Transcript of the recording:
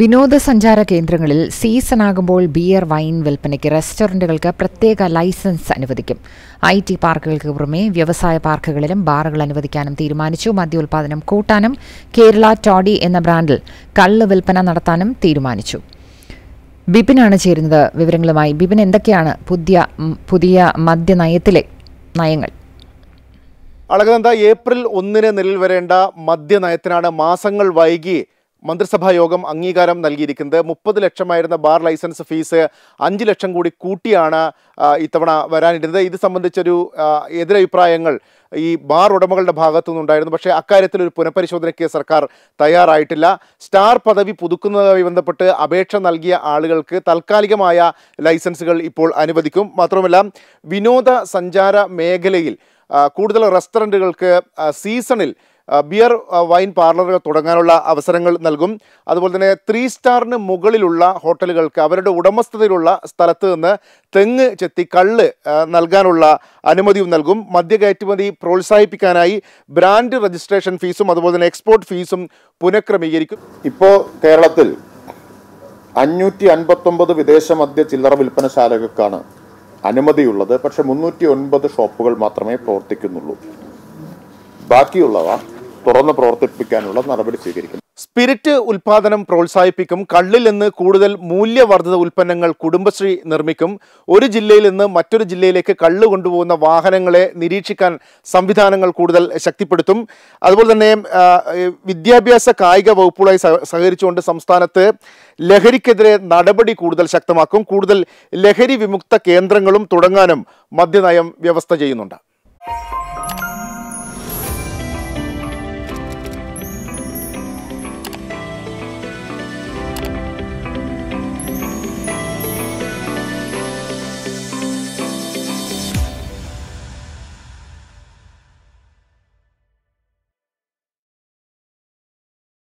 വിനോദസഞ്ചാര കേന്ദ്രങ്ങളിൽ സീസണാകുമ്പോൾ beer wine വിൽപ്പനയ്ക്ക് റെസ്റ്റോറൻറ്റുകൾക്ക് പ്രത്യേക ലൈസൻസ് അനുവദിക്കും ഐ ടി പാർക്കുകൾക്ക് പുറമെ വ്യവസായ പാർക്കുകളിലും ബാറുകൾ അനുവദിക്കാനും തീരുമാനിച്ചു മദ്യോൽപാദനം കൂട്ടാനും കേരള ടോഡി എന്ന ബ്രാൻഡിൽ കള്ള് വിൽപ്പന നടത്താനും തീരുമാനിച്ചു ബിപിനാണ് ചേരുന്നത് വിവരങ്ങളുമായി ബിപിൻ എന്തൊക്കെയാണ് പുതിയ പുതിയ മദ്യനയത്തിലെ നയങ്ങൾ അളകനന്ദ ഏപ്രിൽ ഒന്നിന് നിലവിൽ വരേണ്ട മദ്യനയത്തിനാണ് മാസങ്ങൾ വൈകി മന്ത്രിസഭായോഗം അംഗീകാരം നൽകിയിരിക്കുന്നത് മുപ്പത് ലക്ഷമായിരുന്ന ബാർ ലൈസൻസ് ഫീസ് അഞ്ച് ലക്ഷം കൂടി കൂട്ടിയാണ് ഇത്തവണ വരാനിരുന്നത് ഇത് സംബന്ധിച്ചൊരു എതിരഭിപ്രായങ്ങൾ ഈ ബാർ ഉടമകളുടെ ഭാഗത്തു നിന്നുണ്ടായിരുന്നു പക്ഷേ അക്കാര്യത്തിൽ ഒരു പുനഃപരിശോധനയ്ക്ക് സർക്കാർ തയ്യാറായിട്ടില്ല സ്റ്റാർ പദവി പുതുക്കുന്നതുമായി ബന്ധപ്പെട്ട് അപേക്ഷ നൽകിയ ആളുകൾക്ക് താൽക്കാലികമായ ലൈസൻസുകൾ ഇപ്പോൾ അനുവദിക്കും മാത്രമല്ല വിനോദസഞ്ചാര മേഖലയിൽ കൂടുതൽ റെസ്റ്റോറൻറ്റുകൾക്ക് സീസണിൽ ബിയർ വൈൻ പാർലറുകൾ തുടങ്ങാനുള്ള അവസരങ്ങൾ നൽകും അതുപോലെ തന്നെ ത്രീ സ്റ്റാറിന് മുകളിലുള്ള ഹോട്ടലുകൾക്ക് അവരുടെ ഉടമസ്ഥതയിലുള്ള സ്ഥലത്ത് നിന്ന് തെങ്ങ് ചെത്തി കള്ള് നൽകാനുള്ള അനുമതിയും നൽകും മദ്യ കയറ്റുമതി പ്രോത്സാഹിപ്പിക്കാനായി ബ്രാൻഡ് രജിസ്ട്രേഷൻ ഫീസും അതുപോലെ തന്നെ എക്സ്പോർട്ട് ഫീസും പുനഃക്രമീകരിക്കും ഇപ്പോൾ കേരളത്തിൽ അഞ്ഞൂറ്റി അൻപത്തൊമ്പത് വിദേശ മദ്യ ചില്ലറ വിൽപ്പനശാലകൾക്കാണ് അനുമതിയുള്ളത് പക്ഷെ മുന്നൂറ്റി ഒൻപത് ഷോപ്പുകൾ മാത്രമേ പ്രവർത്തിക്കുന്നുള്ളൂ ബാക്കിയുള്ളവ തുറന്ന് പ്രവർത്തിപ്പിക്കാനുള്ള നടപടി സ്വീകരിക്കും സ്പിരിറ്റ് ഉൽപാദനം പ്രോത്സാഹിപ്പിക്കും കള്ളിൽ നിന്ന് കൂടുതൽ മൂല്യവർദ്ധിത ഉൽപ്പന്നങ്ങൾ കുടുംബശ്രീ നിർമ്മിക്കും ഒരു ജില്ലയിൽ നിന്ന് മറ്റൊരു ജില്ലയിലേക്ക് കള്ള് കൊണ്ടുപോകുന്ന വാഹനങ്ങളെ നിരീക്ഷിക്കാൻ സംവിധാനങ്ങൾ കൂടുതൽ ശക്തിപ്പെടുത്തും അതുപോലെ തന്നെ വിദ്യാഭ്യാസ കായിക വകുപ്പുകളായി സഹകരിച്ചുകൊണ്ട് സംസ്ഥാനത്ത് ലഹരിക്കെതിരെ നടപടി കൂടുതൽ ശക്തമാക്കും കൂടുതൽ ലഹരി വിമുക്ത കേന്ദ്രങ്ങളും തുടങ്ങാനും മദ്യനയം വ്യവസ്ഥ ചെയ്യുന്നുണ്ട്